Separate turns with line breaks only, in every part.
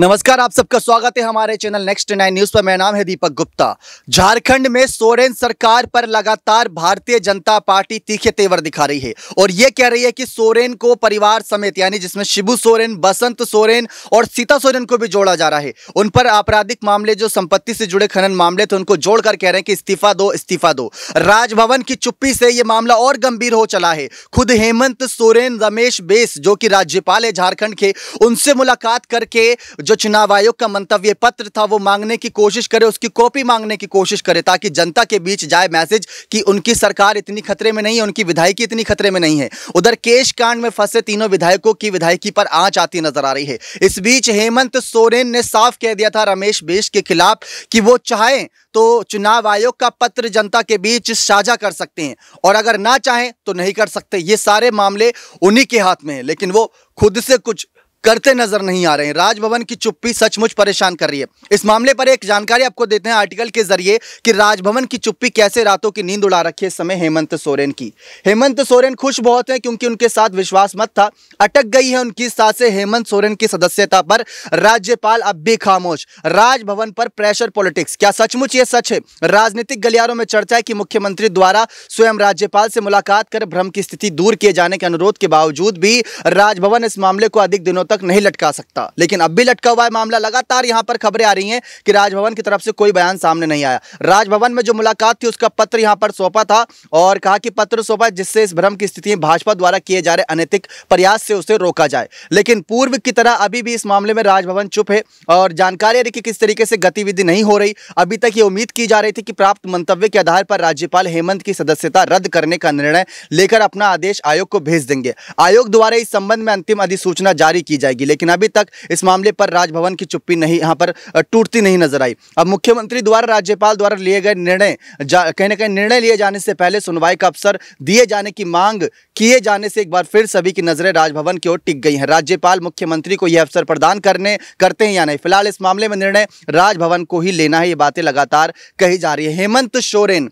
नमस्कार आप सबका स्वागत है हमारे चैनल नेक्स्ट नाइन न्यूज पर मेरा नाम है दीपक गुप्ता झारखंड में सोरेन सरकार पर लगातार भारतीय जनता पार्टी तीखे तेवर दिखा रही है और ये कह रही है कि सोरेन को परिवार समेत यानी जिसमें शिबू सोरेन बसंत सोरेन और सीता सोरेन को भी जोड़ा जा रहा है उन पर आपराधिक मामले जो संपत्ति से जुड़े खनन मामले थे उनको जोड़कर कह रहे हैं कि इस्तीफा दो इस्तीफा दो राजभवन की चुप्पी से ये मामला और गंभीर हो चला है खुद हेमंत सोरेन रमेश बेस जो कि राज्यपाल है झारखंड के उनसे मुलाकात करके जो चुनाव आयोग का मंतव्य पत्र था वो मांगने की कोशिश करे उसकी कॉपी मांगने की कोशिश करे ताकि जनता के बीच जाए मैसेज कि उनकी सरकार इतनी खतरे में नहीं है उनकी विधायकी इतनी खतरे में नहीं है उधर केश कांड में फंसे तीनों विधायकों की विधायकी पर आंच आती नजर आ रही है इस बीच हेमंत सोरेन ने साफ कह दिया था रमेश बेश के खिलाफ कि वो चाहें तो चुनाव आयोग का पत्र जनता के बीच साझा कर सकते हैं और अगर ना चाहें तो नहीं कर सकते ये सारे मामले उन्हीं के हाथ में है लेकिन वो खुद से कुछ करते नजर नहीं आ रहे हैं राजभवन की चुप्पी सचमुच परेशान कर रही है इस मामले पर एक जानकारी आपको देते हैं आर्टिकल के जरिए कि राजभवन की चुप्पी कैसे रातों की नींद उड़ा रखी है इस समय हेमंत सोरेन की हेमंत सोरेन खुश बहुत है क्योंकि उनके साथ विश्वास मत था अटक गई है उनकी से हेमंत सोरेन की सदस्यता पर राज्यपाल अब भी खामोश राजभवन पर प्रेशर पॉलिटिक्स क्या सचमुच ये सच है राजनीतिक गलियारों में चर्चा है कि मुख्यमंत्री द्वारा स्वयं राज्यपाल से मुलाकात कर भ्रम की स्थिति दूर किए जाने के अनुरोध के बावजूद भी राजभवन इस मामले को अधिक दिनों तक तक नहीं लटका सकता लेकिन अब भी लटका हुआ है मामला लगातार यहाँ पर खबरें आ रही हैं कि राजभवन की तरफ से कोई बयान सामने नहीं आया राजभवन में जो मुलाकात थी उसका पत्र यहाँ पर सौंपा था और कहा कि पत्र सौंपा जिससे इस भ्रम की स्थिति भाजपा द्वारा किए जा रहे अनैतिक प्रयास से उसे रोका जाए लेकिन पूर्व की तरह अभी भी इस मामले में राजभवन चुप है और जानकारी रही कि किस तरीके से गतिविधि नहीं हो रही अभी तक ये उम्मीद की जा रही थी कि प्राप्त मंतव्य के आधार पर राज्यपाल हेमंत की सदस्यता रद्द करने का निर्णय लेकर अपना आदेश आयोग को भेज देंगे आयोग द्वारा इस संबंध में अंतिम अधिसूचना जारी की की जाएगी लेकिन अभी तक इस मामले पर राजभवन की चुप्पी नहीं यहाँ पर टूटती नहीं नजर आई अब मुख्यमंत्री द्वारा राज्यपाल द्वारा लिए गए निर्णय कहने कहीं निर्णय लिए जाने से पहले सुनवाई का अवसर दिए जाने की मांग किए जाने से एक बार फिर सभी की नजरें राजभवन की ओर टिक गई हैं राज्यपाल मुख्यमंत्री को यह अवसर प्रदान करने करते हैं या नहीं फिलहाल इस मामले में निर्णय राजभवन को ही लेना है ये बातें लगातार कही जा रही है हेमंत सोरेन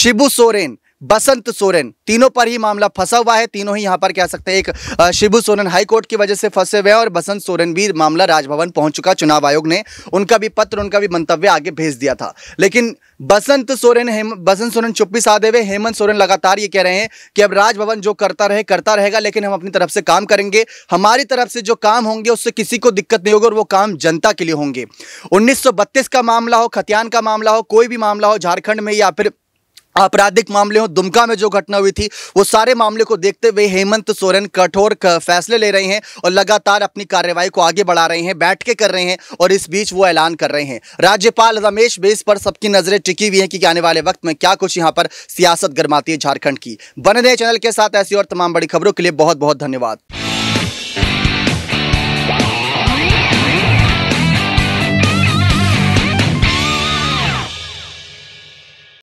शिबू सोरेन बसंत सोरेन तीनों पर ही मामला फंसा हुआ है तीनों ही यहां पर कह सकते हैं एक शिबू सोरेन हाईकोर्ट की वजह से फंसे हुए हैं और बसंत सोरेन भी मामला राजभवन पहुंच चुका चुनाव आयोग ने उनका भी पत्र उनका भी मंतव्य आगे भेज दिया था लेकिन बसंत सोरेन हेम बसंत सोरेन चुप्पी साधे हुए हेमंत सोरेन लगातार ये कह रहे हैं कि अब राजभवन जो करता रहे करता रहेगा लेकिन हम अपनी तरफ से काम करेंगे हमारी तरफ से जो काम होंगे उससे किसी को दिक्कत नहीं होगी और वो काम जनता के लिए होंगे उन्नीस का मामला हो खतियान का मामला हो कोई भी मामला हो झारखंड में या फिर आपराधिक मामले हों दुमका में जो घटना हुई थी वो सारे मामले को देखते हुए हेमंत सोरेन कठोर फैसले ले रहे हैं और लगातार अपनी कार्यवाही को आगे बढ़ा रहे हैं बैठ के कर रहे हैं और इस बीच वो ऐलान कर रहे हैं राज्यपाल रमेश बेस पर सबकी नजरें टिकी हुई हैं कि आने वाले वक्त में क्या कुछ यहाँ पर सियासत गर्माती है झारखंड की बने रहे चैनल के साथ ऐसी और तमाम बड़ी खबरों के लिए बहुत बहुत धन्यवाद